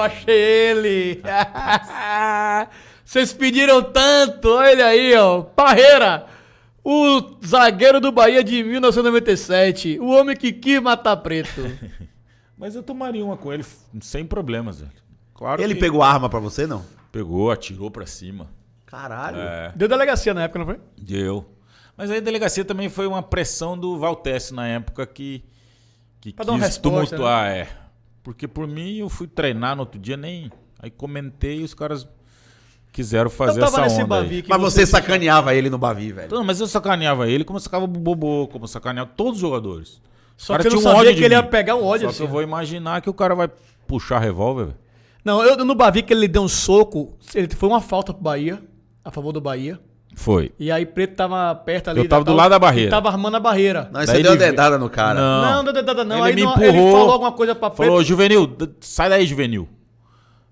eu achei ele! Vocês pediram tanto, olha aí, ó. Parreira, o zagueiro do Bahia de 1997, o homem que quis matar preto. Mas eu tomaria uma com ele sem problemas, velho. Claro ele que... pegou arma para você, não? Pegou, atirou para cima. Caralho. É. Deu delegacia na época, não foi? Deu. Mas aí a delegacia também foi uma pressão do Valtesse na época que, que pra quis dar uma resposta, né? tumultuar, né? é. Porque por mim eu fui treinar no outro dia, nem. Aí comentei e os caras quiseram fazer então, essa onda Bavi, Mas você, sacaneava ele no Bavi, velho. não mas eu sacaneava ele como eu sacava o Bobô, como eu sacaneava todos os jogadores. Só que eu não sabia um que ele ia pegar um ódio Só assim. que eu assim. vou imaginar que o cara vai puxar revólver, velho. Não, eu no Bavi que ele deu um soco, ele foi uma falta pro Bahia, a favor do Bahia. Foi. E aí Preto tava perto ali. Eu tava do tal, lado da barreira. Tava armando a barreira. Não, você daí deu ele... dedada no cara. Não, não, deu dedada não. Ele aí me empurrou, ele falou alguma coisa pra Preto. Falou, Juvenil, sai daí, Juvenil.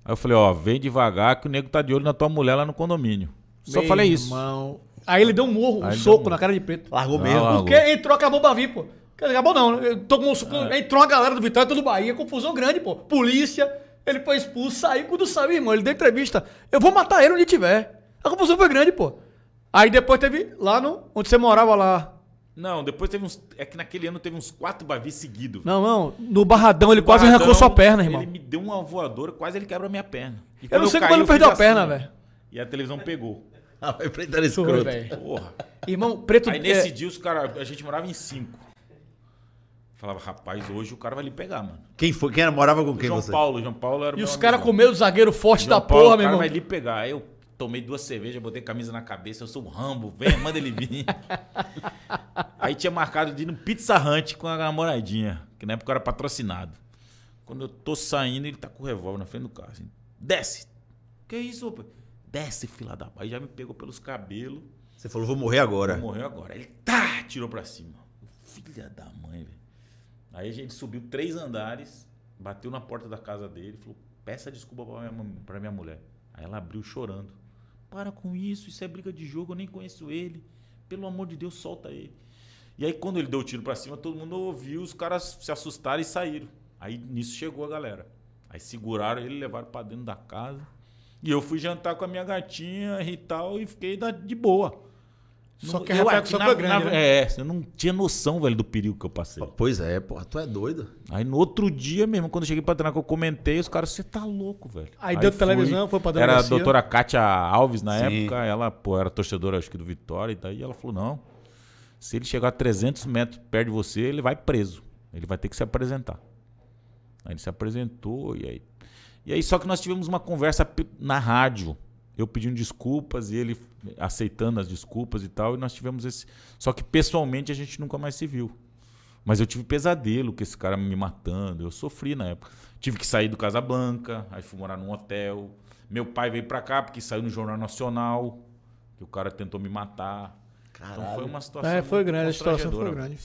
Aí eu falei, ó, vem devagar que o nego tá de olho na tua mulher lá no condomínio. Só falei isso. Irmão. Aí ele deu um morro, aí um soco na cara de Preto. Largou não, ah, mesmo. Largou. Porque entrou, acabou pra vir, pô. Acabou não, né? Tomou, é. Entrou a galera do Vitória, todo Bahia, confusão grande, pô. Polícia, ele foi expulso, saiu, quando saiu, irmão, ele deu entrevista. Eu vou matar ele onde tiver. A confusão foi grande, pô. Aí depois teve lá no, onde você morava lá. Não, depois teve uns. É que naquele ano teve uns quatro bavis seguidos. Não, não. No Barradão ele no quase barradão, arrancou sua perna, irmão. Ele me deu uma voadora, quase ele quebra a minha perna. E eu não sei eu como caí, ele perdeu a assim, perna, né? velho. E a televisão pegou. Ah, vai enfrentar esse Porra. Irmão, preto Aí é- nesse é... dia os cara, a gente morava em cinco. Falava, rapaz, hoje o cara vai lhe pegar, mano. Quem foi? Quem era? Morava com quem João você? João Paulo. João Paulo era E os caras com medo do zagueiro forte João da Paulo, porra, meu irmão. O cara vai lhe pegar. Aí eu, tomei duas cervejas, botei camisa na cabeça, eu sou o Rambo, vem, manda ele vir. Aí tinha marcado de ir no Pizza Hut com a namoradinha, que na época era patrocinado. Quando eu tô saindo, ele tá com o revólver na frente do carro, assim, desce. Que isso, rapaz? Desce, fila da Aí já me pegou pelos cabelos. Você falou, vou morrer agora. Vou morrer agora. Ele, tá, tirou pra cima. Filha da mãe, velho. Aí a gente subiu três andares, bateu na porta da casa dele, falou, peça desculpa pra minha, pra minha mulher. Aí ela abriu chorando. Para com isso, isso é briga de jogo, eu nem conheço ele. Pelo amor de Deus, solta ele. E aí, quando ele deu o tiro para cima, todo mundo ouviu, os caras se assustaram e saíram. Aí nisso chegou a galera. Aí seguraram ele, levaram para dentro da casa. E eu fui jantar com a minha gatinha e tal, e fiquei de boa. Só que a repercussão foi grande. Na, né? É, eu não tinha noção, velho, do perigo que eu passei. Pois é, porra, tu é doido. Aí no outro dia mesmo, quando eu cheguei pra treinar, que eu comentei, os caras, você tá louco, velho. Aí, aí deu fui, televisão, foi pra Era a doutora Kátia Alves na Sim. época, ela, pô, era torcedora, acho que do Vitória, e daí ela falou: não, se ele chegar a 300 metros perto de você, ele vai preso. Ele vai ter que se apresentar. Aí ele se apresentou, e aí. E aí, só que nós tivemos uma conversa na rádio eu pedindo desculpas e ele aceitando as desculpas e tal, e nós tivemos esse. Só que pessoalmente a gente nunca mais se viu. Mas eu tive pesadelo com esse cara me matando, eu sofri na época. Tive que sair do Casablanca, aí fui morar num hotel. Meu pai veio pra cá porque saiu no Jornal Nacional, que o cara tentou me matar. Caralho. Então foi uma situação. É, foi grande, a situação foi grande.